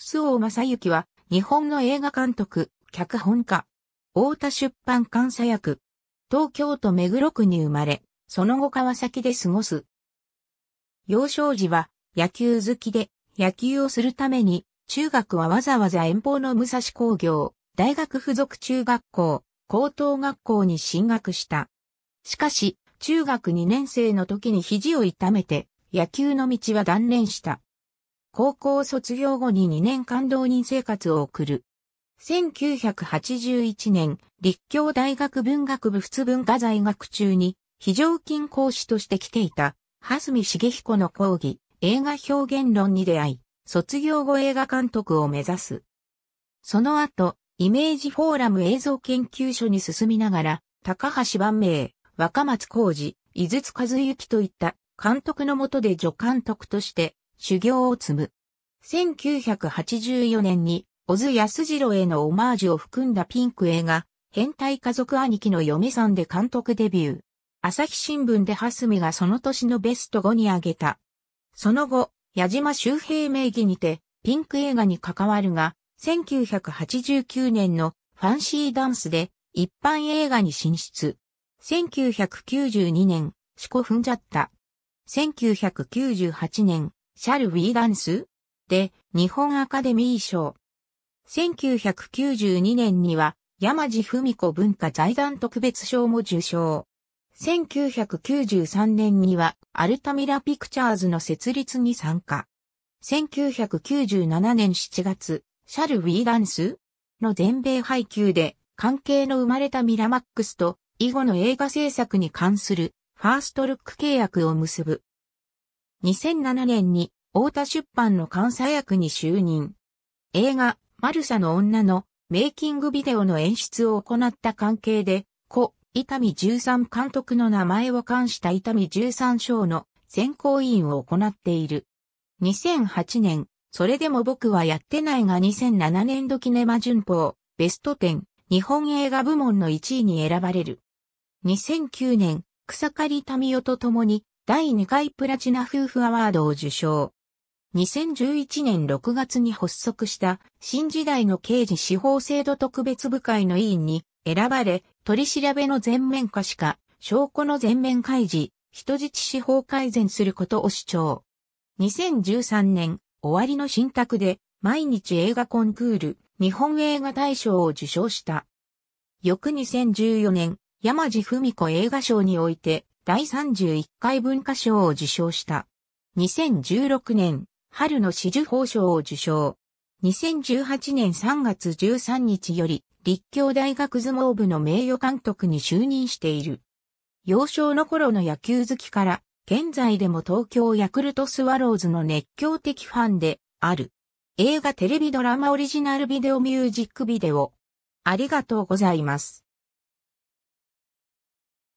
周防正幸は、日本の映画監督、脚本家、大田出版監査役、東京都目黒区に生まれ、その後川崎で過ごす。幼少時は野球好きで、野球をするために、中学はわざわざ遠方の武蔵工業、大学附属中学校、高等学校に進学した。しかし、中学2年生の時に肘を痛めて、野球の道は断念した。高校卒業後に2年間浪人生活を送る。1981年、立教大学文学部普通文化財学中に、非常勤講師として来ていた、蓮見茂彦の講義、映画表現論に出会い、卒業後映画監督を目指す。その後、イメージフォーラム映像研究所に進みながら、高橋万明、若松浩二、井筒和幸といった監督のもとで助監督として修行を積む。1984年に、小津安二郎へのオマージュを含んだピンク映画、変態家族兄貴の嫁さんで監督デビュー。朝日新聞で蓮見がその年のベスト5に挙げた。その後、矢島周平名義にて、ピンク映画に関わるが、1989年のファンシーダンスで一般映画に進出。1992年、四股踏んじゃった。1998年、シャル・ウィー・ダンスで日本アカデミー賞。1992年には山地文子文化財団特別賞も受賞。1993年にはアルタミラピクチャーズの設立に参加。1997年7月、シャル・ウィー・ダンスの全米配給で関係の生まれたミラマックスと以後の映画制作に関するファーストルック契約を結ぶ。2007年に大田出版の監査役に就任。映画、マルサの女のメイキングビデオの演出を行った関係で、故、伊丹十三監督の名前を冠した伊丹十三賞の選考委員を行っている。2008年、それでも僕はやってないが2007年度キネマ旬報、ベスト10、日本映画部門の1位に選ばれる。2009年、草刈民代と共に、第2回プラチナ夫婦アワードを受賞。2011年6月に発足した新時代の刑事司法制度特別部会の委員に選ばれ、取り調べの全面化しか、証拠の全面開示、人質司法改善することを主張。2013年、終わりの新宅で、毎日映画コンクール、日本映画大賞を受賞した。翌2014年、山地文子映画賞において、第31回文化賞を受賞した。2016年、春の紫綬褒章を受賞。2018年3月13日より、立教大学相撲部の名誉監督に就任している。幼少の頃の野球好きから、現在でも東京ヤクルトスワローズの熱狂的ファンである。映画テレビドラマオリジナルビデオミュージックビデオ。ありがとうございます。